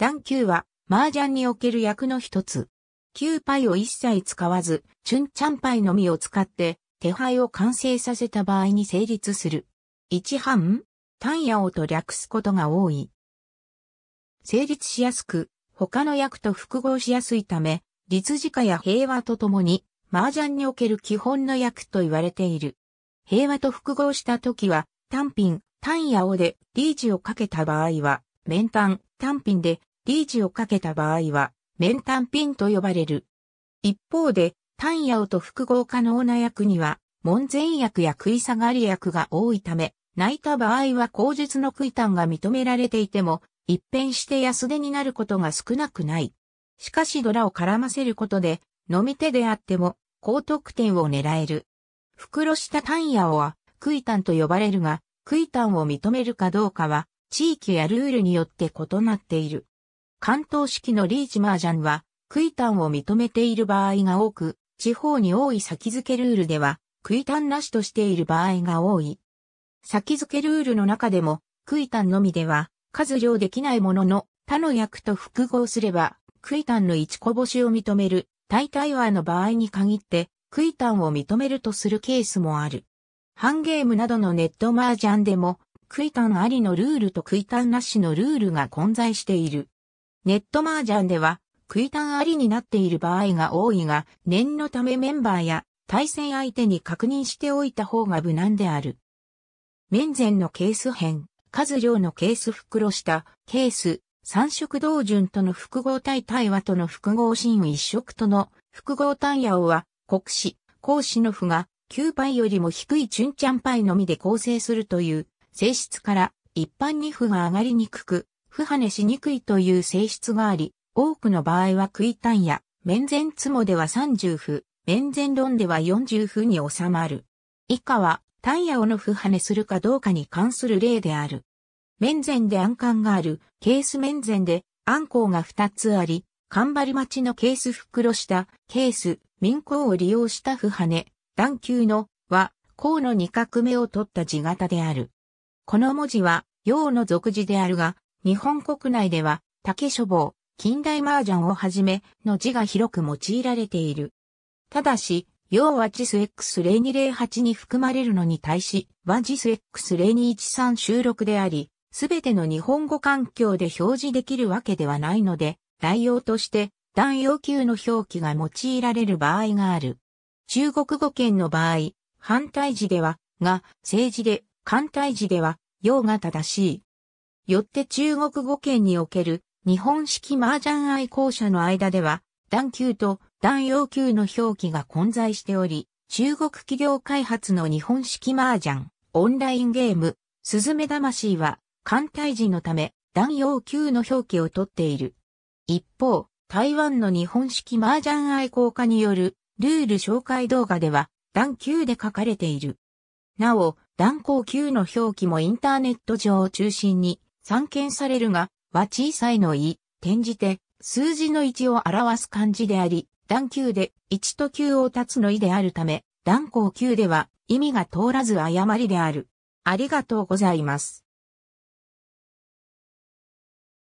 段級は、麻雀における役の一つ。9パイを一切使わず、チュンチャンパイのみを使って、手牌を完成させた場合に成立する。一半、単野王と略すことが多い。成立しやすく、他の役と複合しやすいため、立事化や平和とともに、麻雀における基本の役と言われている。平和と複合した時は、単品、単野王でリーチをかけた場合は、面単、単品でリーチをかけた場合は、面単ンと呼ばれる。一方で、単オと複合可能な薬には、門前薬や食い下がり薬が多いため、泣いた場合は口述の食い単が認められていても、一変して安手になることが少なくない。しかしドラを絡ませることで、飲み手であっても、高得点を狙える。袋下単野は、クイタンと呼ばれるが、クイタンを認めるかどうかは、地域やルールによって異なっている。関東式のリーチ麻雀は、タンを認めている場合が多く、地方に多い先付けルールでは、タンなしとしている場合が多い。先付けルールの中でも、タンのみでは、数量できないものの、他の役と複合すれば、タンの一個星を認める、大体はの場合に限って、タンを認めるとするケースもある。ハンゲームなどのネット麻雀でも、タンありのルールとタンなしのルールが混在している。ネット麻雀では、クイタンありになっている場合が多いが、念のためメンバーや対戦相手に確認しておいた方が無難である。面前のケース編、数量のケース袋下、ケース、三色同順との複合体対話との複合真一色との複合単野は、国士、講師の符が9パイよりも低いチュンチャンパイのみで構成するという性質から一般に符が上がりにくく、不跳ねしにくいという性質があり、多くの場合は食い単ンや、面前つもでは30符、面前論では40符に収まる。以下は、単野をの不跳ねするかどうかに関する例である。面前で暗管がある、ケース面前で、暗行が2つあり、頑張り待ちのケース袋下、ケース、民行を利用した不跳ね、段球の、は、項の2画目を取った字型である。この文字は、陽の俗字であるが、日本国内では、竹書房、近代麻雀をはじめの字が広く用いられている。ただし、要はジス x 0 2 0 8に含まれるのに対し、はジス x 0 2 1 3収録であり、すべての日本語環境で表示できるわけではないので、代用として、断要求の表記が用いられる場合がある。中国語圏の場合、反対字では、が、政治で、反対字では、要が正しい。よって中国語圏における日本式麻雀愛好者の間では、段級と段要級の表記が混在しており、中国企業開発の日本式麻雀、オンラインゲーム、スズメ魂は、艦隊時のため、段要級の表記をとっている。一方、台湾の日本式麻雀愛好家によるルール紹介動画では、段級で書かれている。なお、段高級の表記もインターネット上を中心に散見されるが、は小さいのい、転じて、数字の1を表す漢字であり、段級で1と9を立つの意であるため、段校級では意味が通らず誤りである。ありがとうございます。